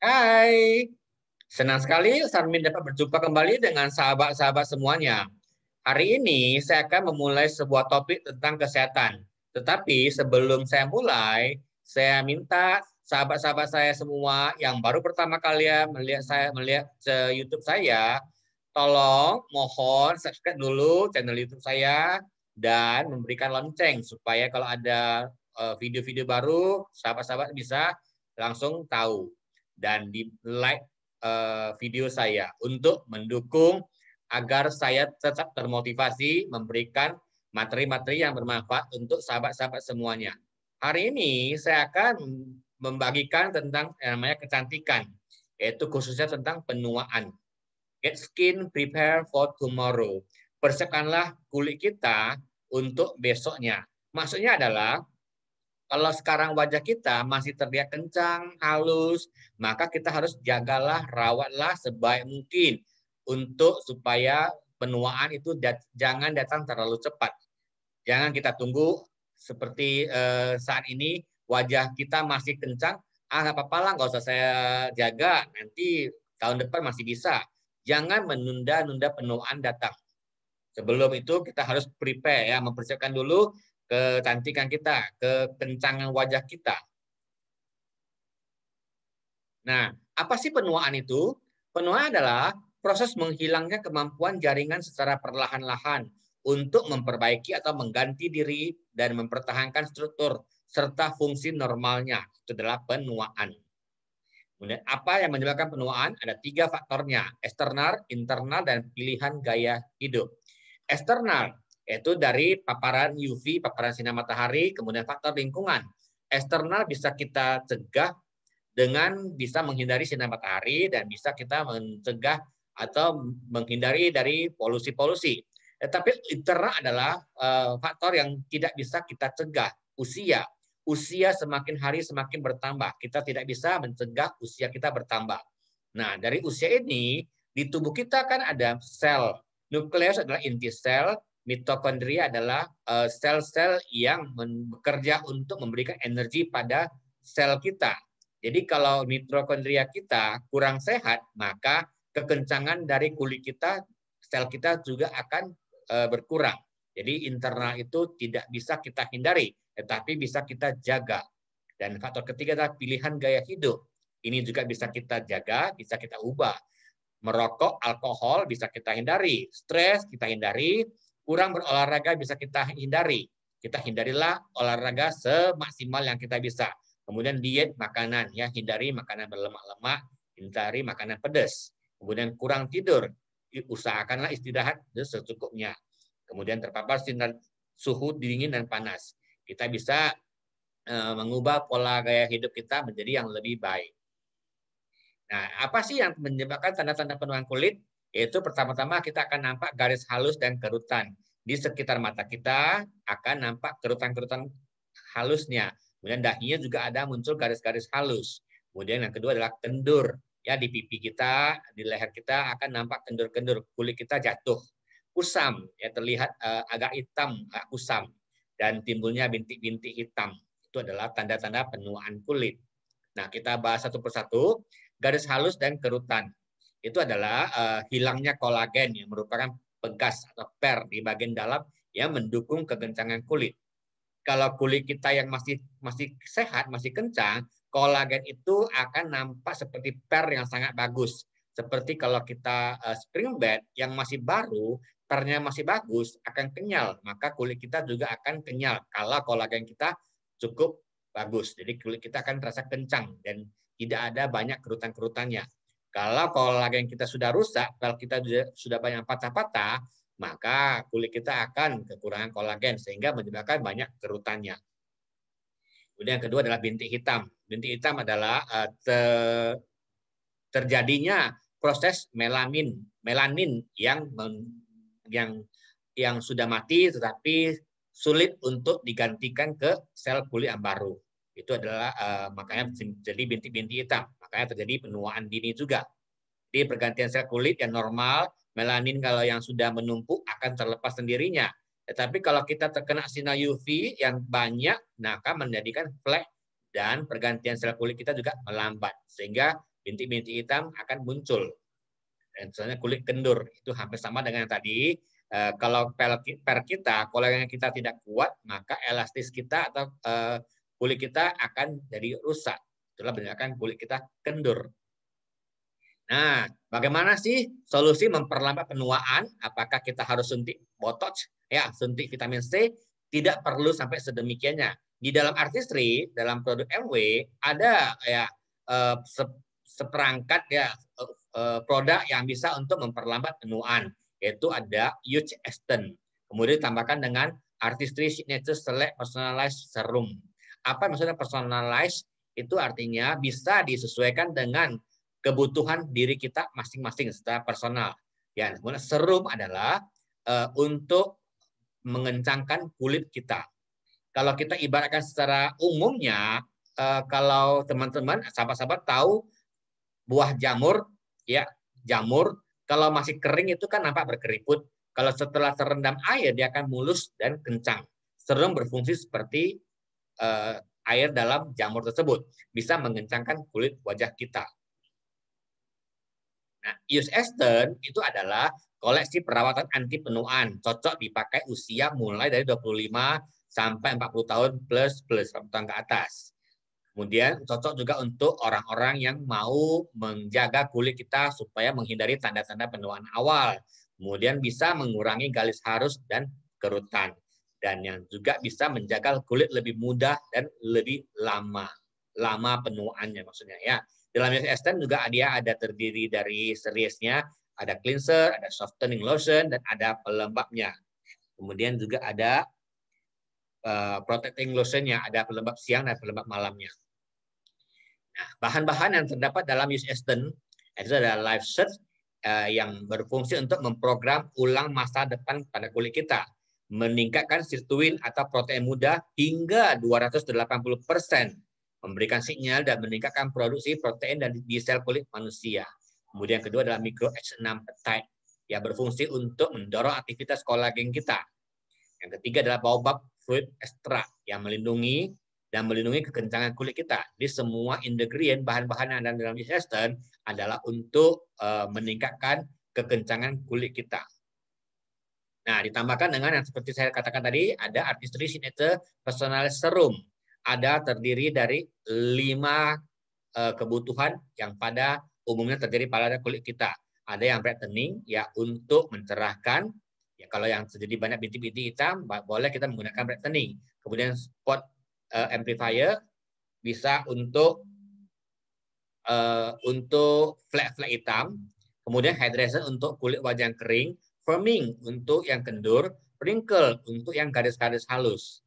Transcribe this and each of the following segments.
Hai, senang sekali Sarmin dapat berjumpa kembali dengan sahabat-sahabat semuanya. Hari ini saya akan memulai sebuah topik tentang kesehatan. Tetapi sebelum saya mulai, saya minta sahabat-sahabat saya semua yang baru pertama kali ya melihat saya melihat YouTube saya, tolong mohon subscribe dulu channel YouTube saya dan memberikan lonceng supaya kalau ada eh, video-video baru sahabat-sahabat bisa langsung tahu dan di like uh, video saya untuk mendukung agar saya tetap termotivasi memberikan materi-materi yang bermanfaat untuk sahabat-sahabat semuanya. Hari ini saya akan membagikan tentang yang namanya kecantikan, yaitu khususnya tentang penuaan. Get skin prepare for tomorrow. Persiapkanlah kulit kita untuk besoknya. Maksudnya adalah kalau sekarang wajah kita masih terlihat kencang, halus, maka kita harus jagalah, rawatlah sebaik mungkin untuk supaya penuaan itu dat jangan datang terlalu cepat. Jangan kita tunggu seperti eh, saat ini wajah kita masih kencang, ah nggak apa-apa lah, nggak usah saya jaga, nanti tahun depan masih bisa. Jangan menunda-nunda penuaan datang. Sebelum itu kita harus prepare ya, mempersiapkan dulu kecantikan kita, kekencangan wajah kita. Nah, apa sih penuaan itu? Penuaan adalah proses menghilangnya kemampuan jaringan secara perlahan-lahan untuk memperbaiki atau mengganti diri dan mempertahankan struktur serta fungsi normalnya. Itu adalah penuaan. Kemudian apa yang menyebabkan penuaan? Ada tiga faktornya, eksternal, internal, dan pilihan gaya hidup. Eksternal, yaitu dari paparan UV, paparan sinar matahari, kemudian faktor lingkungan. Eksternal bisa kita cegah dengan bisa menghindari sinar matahari dan bisa kita mencegah atau menghindari dari polusi-polusi. Tetapi internal adalah eh, faktor yang tidak bisa kita cegah, usia. Usia semakin hari semakin bertambah. Kita tidak bisa mencegah usia kita bertambah. Nah, dari usia ini di tubuh kita kan ada sel. Nukleus adalah inti sel, mitokondria adalah eh, sel-sel yang bekerja untuk memberikan energi pada sel kita. Jadi kalau mitokondria kita kurang sehat, maka kekencangan dari kulit kita, sel kita juga akan eh, berkurang. Jadi internal itu tidak bisa kita hindari, tetapi bisa kita jaga. Dan faktor ketiga adalah pilihan gaya hidup. Ini juga bisa kita jaga, bisa kita ubah. Merokok, alkohol bisa kita hindari. Stres kita hindari kurang berolahraga bisa kita hindari. Kita hindarilah olahraga semaksimal yang kita bisa. Kemudian diet makanan ya, hindari makanan berlemak-lemak, hindari makanan pedas. Kemudian kurang tidur, usahakanlah istirahat secukupnya. Kemudian terpapar sinar suhu dingin dan panas. Kita bisa e, mengubah pola gaya hidup kita menjadi yang lebih baik. Nah, apa sih yang menyebabkan tanda-tanda penuaan kulit? yaitu pertama-tama kita akan nampak garis halus dan kerutan. Di sekitar mata kita akan nampak kerutan-kerutan halusnya. Kemudian dahinya juga ada muncul garis-garis halus. Kemudian yang kedua adalah kendur. Ya di pipi kita, di leher kita akan nampak kendur-kendur, kulit kita jatuh. Kusam ya terlihat uh, agak hitam, agak eh, kusam dan timbulnya bintik-bintik hitam. Itu adalah tanda-tanda penuaan kulit. Nah, kita bahas satu persatu garis halus dan kerutan itu adalah uh, hilangnya kolagen yang merupakan pegas atau per di bagian dalam yang mendukung kekencangan kulit. Kalau kulit kita yang masih masih sehat, masih kencang, kolagen itu akan nampak seperti per yang sangat bagus. Seperti kalau kita uh, spring bed yang masih baru, pernya masih bagus, akan kenyal. Maka kulit kita juga akan kenyal kalau kolagen kita cukup bagus. Jadi kulit kita akan terasa kencang dan tidak ada banyak kerutan-kerutannya. Kalau kolagen kita sudah rusak, kalau kita sudah banyak patah-patah, maka kulit kita akan kekurangan kolagen sehingga menyebabkan banyak kerutannya. Kemudian yang kedua adalah bintik hitam. Bintik hitam adalah eh, terjadinya proses melamin, melanin yang yang yang sudah mati tetapi sulit untuk digantikan ke sel kulit yang baru itu adalah uh, makanya jadi bintik-bintik hitam. Makanya terjadi penuaan dini juga. Di pergantian sel kulit yang normal, melanin kalau yang sudah menumpuk akan terlepas sendirinya. Tetapi kalau kita terkena sinar UV yang banyak, maka menjadikan flek dan pergantian sel kulit kita juga melambat. Sehingga bintik-bintik hitam akan muncul. Dan misalnya kulit kendur, itu hampir sama dengan yang tadi. E, kalau per kita, kalau yang kita tidak kuat, maka elastis kita atau e, kulit kita akan jadi rusak. Itulah menandakan kulit kita kendur. Nah, bagaimana sih solusi memperlambat penuaan? Apakah kita harus suntik botox? Ya, suntik vitamin C tidak perlu sampai sedemikiannya. Di dalam artistry, dalam produk MW ada ya eh, seperangkat ya eh, produk yang bisa untuk memperlambat penuaan, yaitu ada Huge Extend. Kemudian tambahkan dengan Artistry Signature Select Personalized Serum. Apa maksudnya personalized? Itu artinya bisa disesuaikan dengan kebutuhan diri kita masing-masing secara personal. Ya, serum adalah uh, untuk mengencangkan kulit kita. Kalau kita ibaratkan secara umumnya, uh, kalau teman-teman, sahabat-sahabat tahu buah jamur, ya jamur, kalau masih kering itu kan nampak berkeriput. Kalau setelah terendam air, dia akan mulus dan kencang. Serum berfungsi seperti uh, air dalam jamur tersebut. Bisa mengencangkan kulit wajah kita. Nah, Ius Esten itu adalah koleksi perawatan anti penuaan, cocok dipakai usia mulai dari 25 sampai 40 tahun plus plus tahun ke atas. Kemudian cocok juga untuk orang-orang yang mau menjaga kulit kita supaya menghindari tanda-tanda penuaan awal. Kemudian bisa mengurangi galis harus dan kerutan dan yang juga bisa menjaga kulit lebih mudah dan lebih lama lama penuaannya maksudnya ya dalam US Extend juga dia ada terdiri dari seriesnya ada cleanser ada softening lotion dan ada pelembabnya kemudian juga ada uh, protecting lotionnya ada pelembab siang dan pelembab malamnya nah bahan-bahan yang terdapat dalam US Extend itu adalah live search uh, yang berfungsi untuk memprogram ulang masa depan pada kulit kita meningkatkan sirtuin atau protein muda hingga 280 persen, memberikan sinyal dan meningkatkan produksi protein dan di sel kulit manusia. Kemudian yang kedua adalah mikro H6 peptide, yang berfungsi untuk mendorong aktivitas kolagen kita. Yang ketiga adalah baobab fruit extract yang melindungi dan melindungi kekencangan kulit kita. Di semua ingredient bahan-bahan yang ada dalam yeast adalah untuk eh, meningkatkan kekencangan kulit kita. Nah, ditambahkan dengan yang seperti saya katakan tadi, ada artistry signature personal serum. Ada terdiri dari lima eh, kebutuhan yang pada umumnya terdiri pada kulit kita. Ada yang brightening, ya untuk mencerahkan. Ya, kalau yang terjadi banyak bintik-bintik hitam, boleh kita menggunakan brightening. Kemudian spot eh, amplifier bisa untuk eh, untuk flat-flat hitam. Kemudian hydration untuk kulit wajah yang kering firming untuk yang kendur, wrinkle untuk yang garis-garis halus.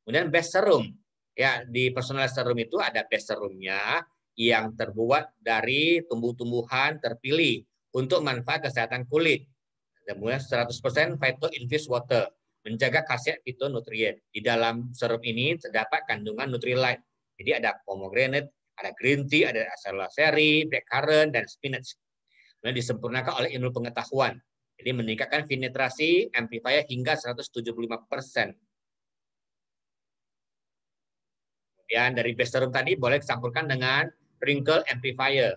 Kemudian best serum. Ya, di personal serum itu ada best serumnya yang terbuat dari tumbuh-tumbuhan terpilih untuk manfaat kesehatan kulit. Kemudian 100% phyto infused water menjaga khasiat fitonutrien. Di dalam serum ini terdapat kandungan Nutrilite. Jadi ada pomegranate, ada green tea, ada Black blackcurrant, dan spinach. Kemudian disempurnakan oleh ilmu pengetahuan. Jadi meningkatkan penetrasi amplifier hingga 175 persen. Kemudian dari base serum tadi boleh dicampurkan dengan wrinkle amplifier,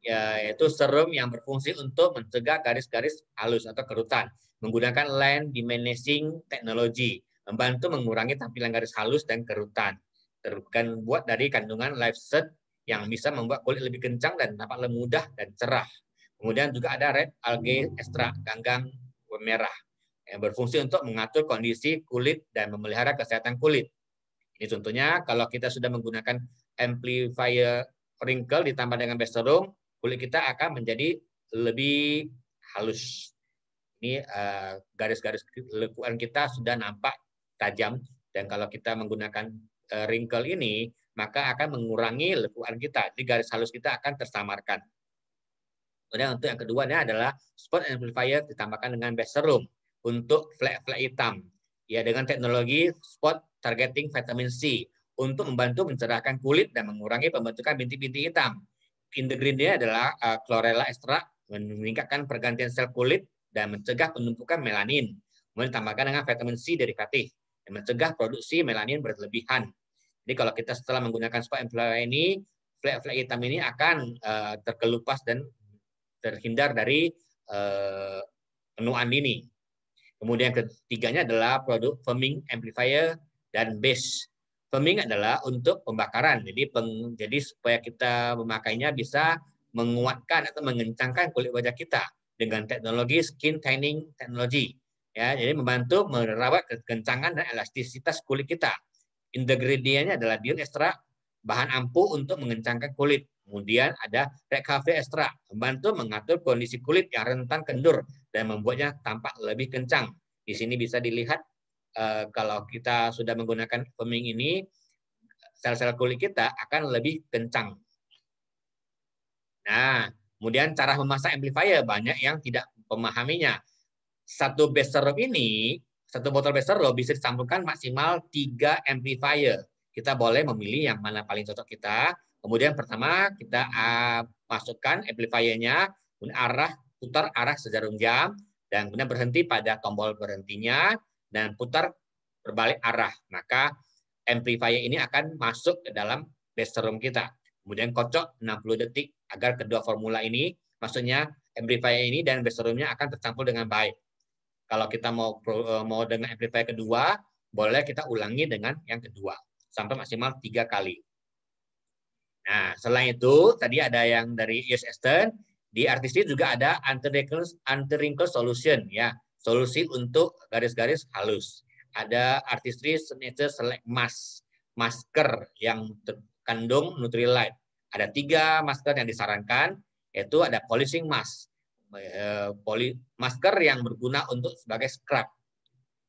yaitu serum yang berfungsi untuk mencegah garis-garis halus atau kerutan, menggunakan land diminishing technology, membantu mengurangi tampilan garis halus dan kerutan, buat dari kandungan set yang bisa membuat kulit lebih kencang dan tampak lebih mudah dan cerah. Kemudian juga ada red algae ekstra ganggang merah, yang berfungsi untuk mengatur kondisi kulit dan memelihara kesehatan kulit. Ini tentunya kalau kita sudah menggunakan amplifier wrinkle ditambah dengan besterung, kulit kita akan menjadi lebih halus. Ini eh, garis-garis lekuan kita sudah nampak tajam, dan kalau kita menggunakan eh, wrinkle ini, maka akan mengurangi lekuan kita. Jadi garis halus kita akan tersamarkan. Kemudian untuk yang kedua ini adalah spot amplifier ditambahkan dengan booster serum untuk flek-flek hitam. Ya, dengan teknologi spot targeting vitamin C untuk membantu mencerahkan kulit dan mengurangi pembentukan binti-binti hitam. Integrinnya adalah uh, chlorella extract meningkatkan pergantian sel kulit dan mencegah penumpukan melanin. Kemudian ditambahkan dengan vitamin C derivatif dan mencegah produksi melanin berlebihan. Jadi kalau kita setelah menggunakan spot amplifier ini, flek-flek hitam ini akan uh, terkelupas dan terhindar dari uh, penuaan dini. Kemudian ketiganya adalah produk firming amplifier dan base. Firming adalah untuk pembakaran. Jadi peng, jadi supaya kita memakainya bisa menguatkan atau mengencangkan kulit wajah kita dengan teknologi skin tightening technology. Ya, jadi membantu merawat kekencangan dan elastisitas kulit kita. Ingredientnya adalah dion ekstrak bahan ampuh untuk mengencangkan kulit. Kemudian ada recovery extra, membantu mengatur kondisi kulit yang rentan kendur dan membuatnya tampak lebih kencang. Di sini bisa dilihat eh, kalau kita sudah menggunakan peming ini, sel-sel kulit kita akan lebih kencang. Nah, kemudian cara memasak amplifier banyak yang tidak memahaminya. Satu base syrup ini, satu botol base syrup bisa dicampurkan maksimal tiga amplifier. Kita boleh memilih yang mana paling cocok kita Kemudian pertama kita uh, masukkan amplifier kemudian arah putar arah sejarum jam dan kemudian berhenti pada tombol berhentinya dan putar berbalik arah. Maka amplifier ini akan masuk ke dalam baserum kita. Kemudian kocok 60 detik agar kedua formula ini, maksudnya amplifier ini dan baserumnya akan tercampur dengan baik. Kalau kita mau eh, mau dengan amplifier kedua, boleh kita ulangi dengan yang kedua sampai maksimal tiga kali. Nah, selain itu tadi ada yang dari US Eastern, di artisnya juga ada anti-wrinkle solution ya, solusi untuk garis-garis halus. Ada artistry signature select mask, masker yang terkandung Nutrilite. Ada tiga masker yang disarankan, yaitu ada polishing mask, eh, poli, masker yang berguna untuk sebagai scrub,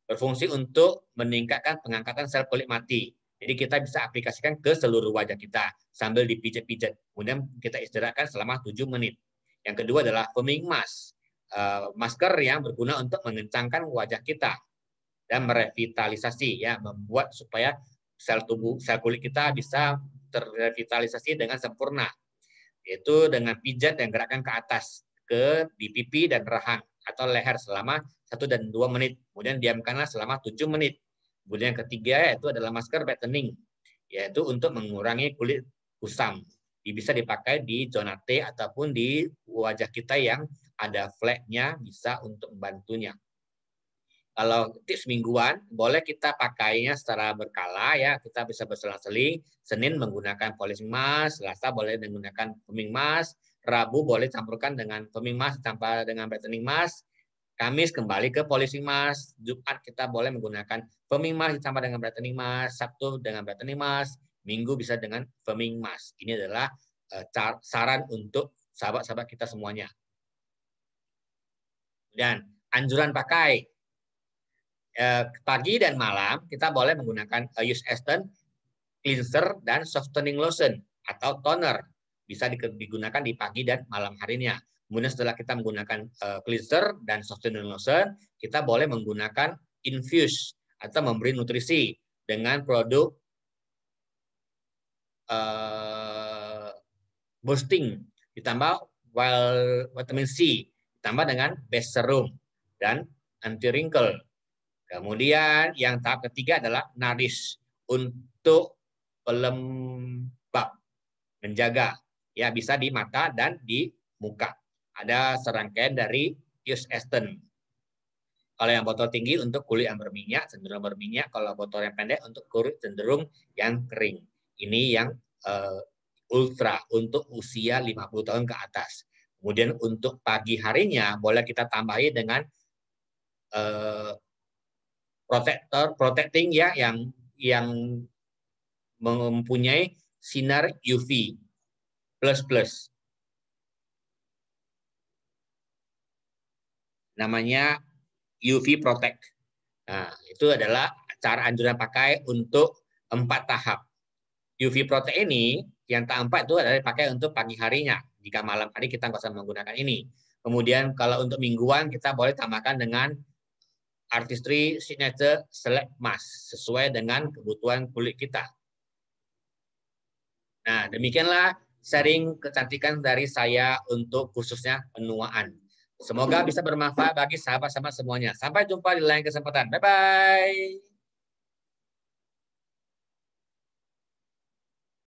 berfungsi untuk meningkatkan pengangkatan sel kulit mati jadi kita bisa aplikasikan ke seluruh wajah kita sambil dipijat-pijat. Kemudian kita istirahatkan selama 7 menit. Yang kedua adalah foaming mask. Eh, masker yang berguna untuk mengencangkan wajah kita dan merevitalisasi ya, membuat supaya sel tubuh sel kulit kita bisa terrevitalisasi dengan sempurna. Yaitu dengan pijat yang gerakan ke atas ke di pipi dan rahang atau leher selama satu dan dua menit. Kemudian diamkanlah selama tujuh menit. Kemudian yang ketiga yaitu adalah masker patterning, yaitu untuk mengurangi kulit kusam. Bisa dipakai di zona T ataupun di wajah kita yang ada fleknya bisa untuk membantunya. Kalau tips mingguan, boleh kita pakainya secara berkala ya. Kita bisa berselang-seling. Senin menggunakan polis emas, Selasa boleh menggunakan peming emas, Rabu boleh campurkan dengan peming emas tanpa dengan brightening emas, Kamis kembali ke polisi mas, Jumat kita boleh menggunakan mas sama dengan brightening mas, Sabtu dengan brightening mas, Minggu bisa dengan mas. Ini adalah eh, saran untuk sahabat-sahabat kita semuanya. Dan anjuran pakai eh, pagi dan malam kita boleh menggunakan uh, use Aston cleanser dan softening lotion atau toner bisa digunakan di pagi dan malam harinya. Kemudian setelah kita menggunakan uh, cleanser dan sustainable lotion, kita boleh menggunakan infuse atau memberi nutrisi dengan produk uh, eh, boosting ditambah wild vitamin C ditambah dengan base serum dan anti wrinkle. Kemudian yang tahap ketiga adalah nourish untuk pelembab menjaga ya bisa di mata dan di muka ada serangkaian dari use Aston. Kalau yang botol tinggi untuk kulit yang berminyak, cenderung berminyak. Kalau botol yang pendek untuk kulit cenderung yang kering. Ini yang uh, ultra untuk usia 50 tahun ke atas. Kemudian untuk pagi harinya boleh kita tambahi dengan uh, eh, protector protecting ya yang yang mempunyai sinar UV plus plus namanya UV Protect. Nah, itu adalah cara anjuran pakai untuk empat tahap. UV Protect ini yang tahap empat itu adalah pakai untuk pagi harinya. Jika malam hari kita nggak usah menggunakan ini. Kemudian kalau untuk mingguan kita boleh tambahkan dengan artistry signature select mask sesuai dengan kebutuhan kulit kita. Nah, demikianlah sharing kecantikan dari saya untuk khususnya penuaan. Semoga bisa bermanfaat bagi sahabat-sahabat semuanya. Sampai jumpa di lain kesempatan. Bye-bye.